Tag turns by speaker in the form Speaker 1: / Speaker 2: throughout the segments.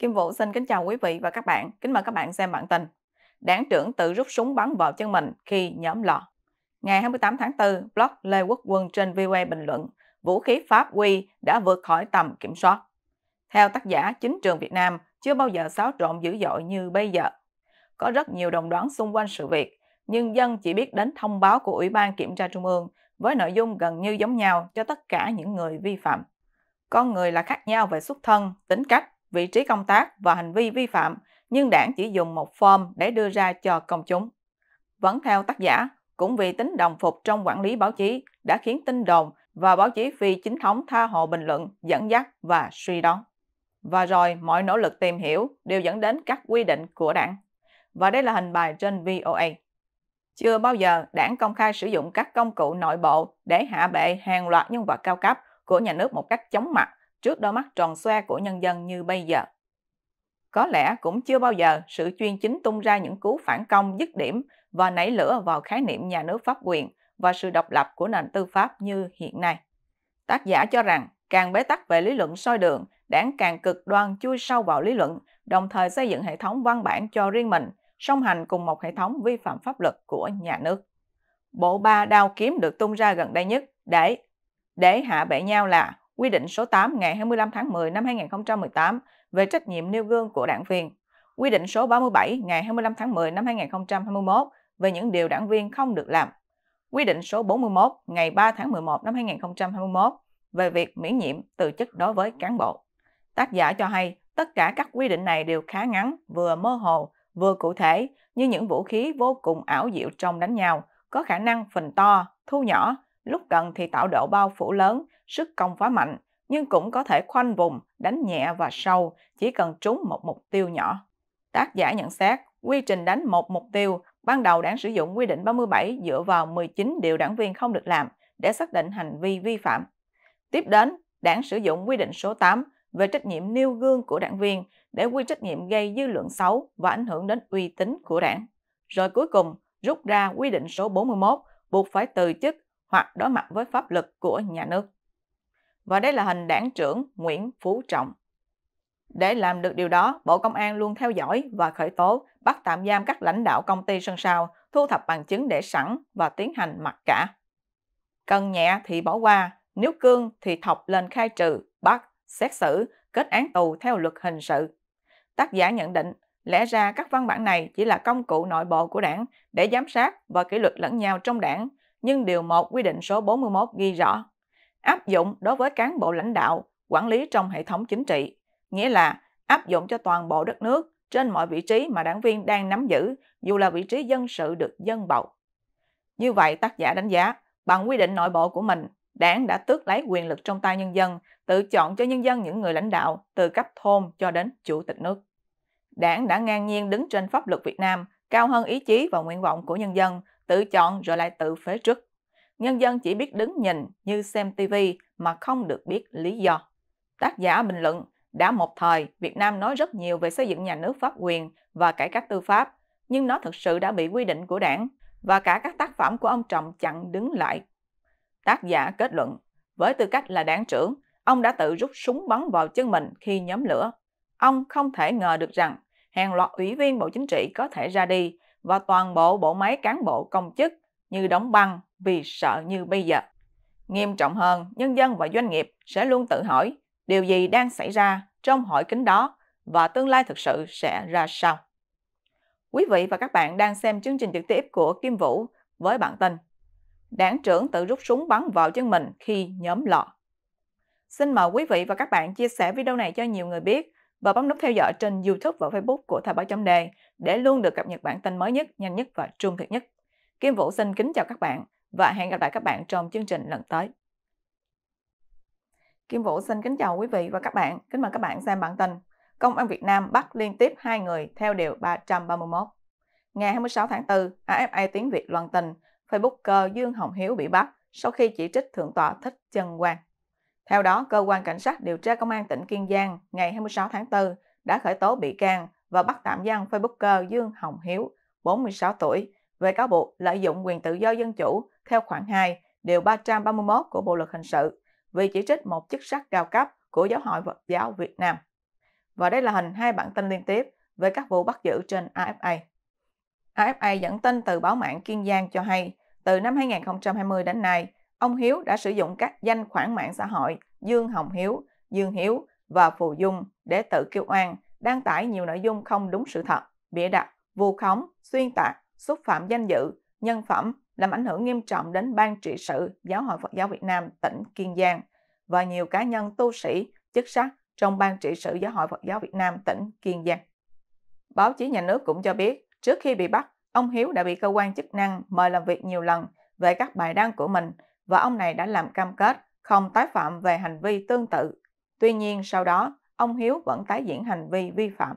Speaker 1: Kim Vũ xin kính chào quý vị và các bạn. Kính mời các bạn xem bản tin. Đảng trưởng tự rút súng bắn vào chân mình khi nhóm lọ. Ngày 28 tháng 4, blog Lê Quốc Quân trên VOA bình luận vũ khí Pháp quy đã vượt khỏi tầm kiểm soát. Theo tác giả, chính trường Việt Nam chưa bao giờ xáo trộn dữ dội như bây giờ. Có rất nhiều đồng đoán xung quanh sự việc, nhưng dân chỉ biết đến thông báo của Ủy ban Kiểm tra Trung ương với nội dung gần như giống nhau cho tất cả những người vi phạm. Con người là khác nhau về xuất thân, tính cách, vị trí công tác và hành vi vi phạm, nhưng đảng chỉ dùng một form để đưa ra cho công chúng. Vẫn theo tác giả, cũng vì tính đồng phục trong quản lý báo chí đã khiến tin đồn và báo chí phi chính thống tha hồ bình luận, dẫn dắt và suy đoán. Và rồi mọi nỗ lực tìm hiểu đều dẫn đến các quy định của đảng. Và đây là hình bài trên VOA. Chưa bao giờ đảng công khai sử dụng các công cụ nội bộ để hạ bệ hàng loạt nhân vật cao cấp của nhà nước một cách chóng mặt trước đôi mắt tròn xoe của nhân dân như bây giờ. Có lẽ cũng chưa bao giờ sự chuyên chính tung ra những cú phản công dứt điểm và nảy lửa vào khái niệm nhà nước pháp quyền và sự độc lập của nền tư pháp như hiện nay. Tác giả cho rằng càng bế tắc về lý luận soi đường, đảng càng cực đoan chui sâu vào lý luận, đồng thời xây dựng hệ thống văn bản cho riêng mình, song hành cùng một hệ thống vi phạm pháp luật của nhà nước. Bộ ba đao kiếm được tung ra gần đây nhất để để hạ bệ nhau là quy định số 8 ngày 25 tháng 10 năm 2018 về trách nhiệm nêu gương của đảng viên, quy định số 37 ngày 25 tháng 10 năm 2021 về những điều đảng viên không được làm, quy định số 41 ngày 3 tháng 11 năm 2021 về việc miễn nhiệm từ chức đối với cán bộ. Tác giả cho hay tất cả các quy định này đều khá ngắn, vừa mơ hồ, vừa cụ thể như những vũ khí vô cùng ảo diệu trong đánh nhau, có khả năng phình to, thu nhỏ, lúc cần thì tạo độ bao phủ lớn, sức công phá mạnh, nhưng cũng có thể khoanh vùng, đánh nhẹ và sâu, chỉ cần trúng một mục tiêu nhỏ. Tác giả nhận xét, quy trình đánh một mục tiêu, ban đầu đảng sử dụng quy định 37 dựa vào 19 điều đảng viên không được làm để xác định hành vi vi phạm. Tiếp đến, đảng sử dụng quy định số 8 về trách nhiệm nêu gương của đảng viên để quy trách nhiệm gây dư luận xấu và ảnh hưởng đến uy tín của đảng. Rồi cuối cùng, rút ra quy định số 41 buộc phải từ chức hoặc đối mặt với pháp lực của nhà nước. Và đây là hình đảng trưởng Nguyễn Phú Trọng. Để làm được điều đó, Bộ Công an luôn theo dõi và khởi tố, bắt tạm giam các lãnh đạo công ty sân sao, thu thập bằng chứng để sẵn và tiến hành mặc cả. Cần nhẹ thì bỏ qua, nếu cương thì thọc lên khai trừ, bắt, xét xử, kết án tù theo luật hình sự. Tác giả nhận định, lẽ ra các văn bản này chỉ là công cụ nội bộ của đảng để giám sát và kỷ luật lẫn nhau trong đảng nhưng Điều 1 quy định số 41 ghi rõ áp dụng đối với cán bộ lãnh đạo, quản lý trong hệ thống chính trị, nghĩa là áp dụng cho toàn bộ đất nước trên mọi vị trí mà đảng viên đang nắm giữ, dù là vị trí dân sự được dân bầu. Như vậy tác giả đánh giá, bằng quy định nội bộ của mình, đảng đã tước lấy quyền lực trong tay nhân dân, tự chọn cho nhân dân những người lãnh đạo từ cấp thôn cho đến chủ tịch nước. Đảng đã ngang nhiên đứng trên pháp luật Việt Nam, cao hơn ý chí và nguyện vọng của nhân dân, tự chọn rồi lại tự phế trước Nhân dân chỉ biết đứng nhìn như xem tivi mà không được biết lý do. Tác giả bình luận, đã một thời Việt Nam nói rất nhiều về xây dựng nhà nước pháp quyền và cải cách tư pháp, nhưng nó thực sự đã bị quy định của đảng và cả các tác phẩm của ông Trọng chặn đứng lại. Tác giả kết luận, với tư cách là đảng trưởng, ông đã tự rút súng bắn vào chân mình khi nhóm lửa. Ông không thể ngờ được rằng hàng loạt ủy viên Bộ Chính trị có thể ra đi và toàn bộ bộ máy cán bộ công chức như đóng băng vì sợ như bây giờ. Nghiêm trọng hơn, nhân dân và doanh nghiệp sẽ luôn tự hỏi điều gì đang xảy ra trong hội kính đó và tương lai thực sự sẽ ra sao. Quý vị và các bạn đang xem chương trình trực tiếp của Kim Vũ với bản tin Đảng trưởng tự rút súng bắn vào chân mình khi nhóm lọ. Xin mời quý vị và các bạn chia sẻ video này cho nhiều người biết và bấm nút theo dõi trên YouTube và Facebook của Thời báo chấm đề để luôn được cập nhật bản tin mới nhất, nhanh nhất và trung thực nhất. Kim Vũ xin kính chào các bạn và hẹn gặp lại các bạn trong chương trình lần tới. Kim Vũ xin kính chào quý vị và các bạn. Kính mời các bạn xem bản tin. Công an Việt Nam bắt liên tiếp hai người theo điều 331. Ngày 26 tháng 4, AFA tiếng Việt loan tin Facebooker Dương Hồng Hiếu bị bắt sau khi chỉ trích thượng tọa Thích Chân Quang. Theo đó, cơ quan cảnh sát điều tra công an tỉnh Kiên Giang ngày 26 tháng 4 đã khởi tố bị can và bắt tạm giam Facebooker Dương Hồng Hiếu, 46 tuổi, về cáo buộc lợi dụng quyền tự do dân chủ theo khoản 2, điều 331 của Bộ luật hình sự vì chỉ trích một chức sắc cao cấp của Giáo hội Phật giáo Việt Nam. Và đây là hình hai bản tin liên tiếp về các vụ bắt giữ trên AFA. AFA dẫn tin từ báo mạng Kiên Giang cho hay, từ năm 2020 đến nay, ông Hiếu đã sử dụng các danh khoản mạng xã hội Dương Hồng Hiếu, Dương Hiếu và Phù Dung để tự kêu oan đăng tải nhiều nội dung không đúng sự thật, bịa đặt, vu khống, xuyên tạc, xúc phạm danh dự, nhân phẩm, làm ảnh hưởng nghiêm trọng đến Ban trị sự Giáo hội Phật giáo Việt Nam tỉnh Kiên Giang và nhiều cá nhân tu sĩ, chức sắc trong Ban trị sự Giáo hội Phật giáo Việt Nam tỉnh Kiên Giang. Báo chí nhà nước cũng cho biết, trước khi bị bắt, ông Hiếu đã bị cơ quan chức năng mời làm việc nhiều lần về các bài đăng của mình và ông này đã làm cam kết không tái phạm về hành vi tương tự. Tuy nhiên sau đó, ông Hiếu vẫn tái diễn hành vi vi phạm.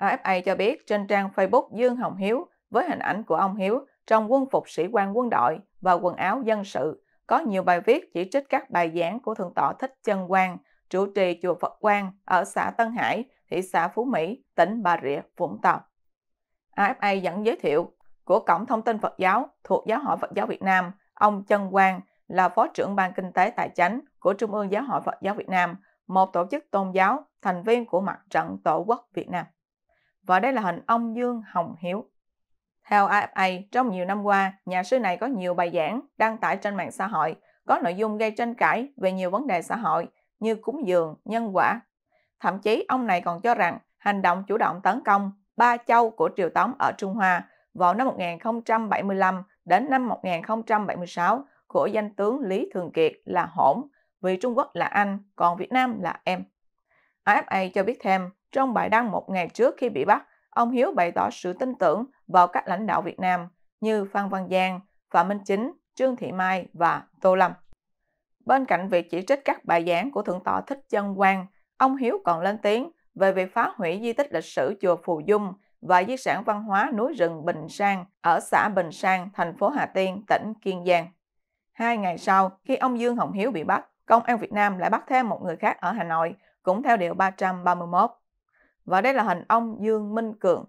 Speaker 1: AFA cho biết trên trang Facebook Dương Hồng Hiếu với hình ảnh của ông Hiếu trong quân phục sĩ quan quân đội và quần áo dân sự có nhiều bài viết chỉ trích các bài giảng của thượng tọa Thích Chân Quang, trụ trì chùa Phật Quang ở xã Tân Hải, thị xã Phú Mỹ, tỉnh Bà Rịa, Vũng Tàu. AFA dẫn giới thiệu của Cổng Thông tin Phật giáo thuộc Giáo hội Phật giáo Việt Nam, ông Chân Quang là Phó trưởng Ban Kinh tế Tài chánh của Trung ương Giáo hội Phật giáo Việt Nam, một tổ chức tôn giáo, thành viên của mặt trận Tổ quốc Việt Nam. Và đây là hình ông Dương Hồng Hiếu. Theo AFA, trong nhiều năm qua, nhà sư này có nhiều bài giảng đăng tải trên mạng xã hội có nội dung gây tranh cãi về nhiều vấn đề xã hội như cúng dường, nhân quả. Thậm chí ông này còn cho rằng hành động chủ động tấn công ba châu của triều Tống ở Trung Hoa vào năm 1075 đến năm 1076 của danh tướng Lý Thường Kiệt là hỗn vì Trung Quốc là anh, còn Việt Nam là em. AFA cho biết thêm, trong bài đăng một ngày trước khi bị bắt, ông Hiếu bày tỏ sự tin tưởng vào các lãnh đạo Việt Nam như Phan Văn Giang, Phạm Minh Chính, Trương Thị Mai và Tô Lâm. Bên cạnh việc chỉ trích các bài giảng của Thượng tọa Thích Chân Quang, ông Hiếu còn lên tiếng về việc phá hủy di tích lịch sử chùa Phù Dung và di sản văn hóa núi rừng Bình Sang ở xã Bình Sang, thành phố Hà Tiên, tỉnh Kiên Giang. Hai ngày sau, khi ông Dương Hồng Hiếu bị bắt, Công an Việt Nam lại bắt thêm một người khác ở Hà Nội, cũng theo điều 331. Và đây là hình ông Dương Minh Cường.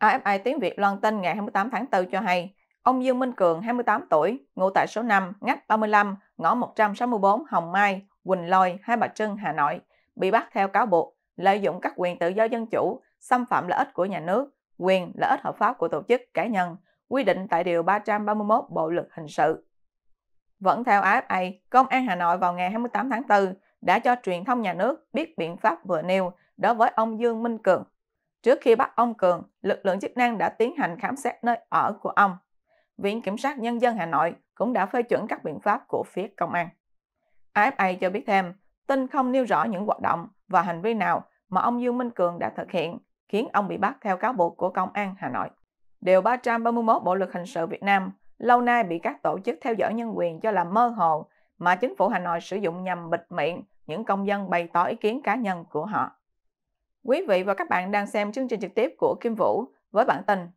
Speaker 1: AFI Tiếng Việt loan tin ngày 28 tháng 4 cho hay, ông Dương Minh Cường, 28 tuổi, ngụ tại số 5, ngách 35, ngõ 164, Hồng Mai, Quỳnh Lôi, Hai Bà Trưng, Hà Nội, bị bắt theo cáo buộc lợi dụng các quyền tự do dân chủ, xâm phạm lợi ích của nhà nước, quyền lợi ích hợp pháp của tổ chức cá nhân, quy định tại Điều 331 Bộ Luật Hình sự. Vẫn theo AFA, Công an Hà Nội vào ngày 28 tháng 4 đã cho truyền thông nhà nước biết biện pháp vừa nêu đối với ông Dương Minh Cường. Trước khi bắt ông Cường, lực lượng chức năng đã tiến hành khám xét nơi ở của ông. Viện Kiểm sát Nhân dân Hà Nội cũng đã phê chuẩn các biện pháp của phía công an. AFA cho biết thêm, tin không nêu rõ những hoạt động và hành vi nào mà ông Dương Minh Cường đã thực hiện khiến ông bị bắt theo cáo buộc của Công an Hà Nội. Điều 331 Bộ luật hình sự Việt Nam lâu nay bị các tổ chức theo dõi nhân quyền cho là mơ hồ mà chính phủ Hà Nội sử dụng nhằm bịt miệng những công dân bày tỏ ý kiến cá nhân của họ. Quý vị và các bạn đang xem chương trình trực tiếp của Kim Vũ với bản tin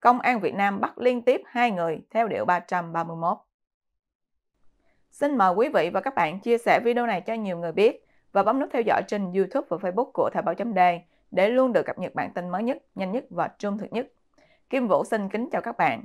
Speaker 1: Công an Việt Nam bắt liên tiếp hai người theo điệu 331. Xin mời quý vị và các bạn chia sẻ video này cho nhiều người biết và bấm nút theo dõi trên YouTube và Facebook của Thời báo chấm đề để luôn được cập nhật bản tin mới nhất, nhanh nhất và trung thực nhất. Kim Vũ xin kính chào các bạn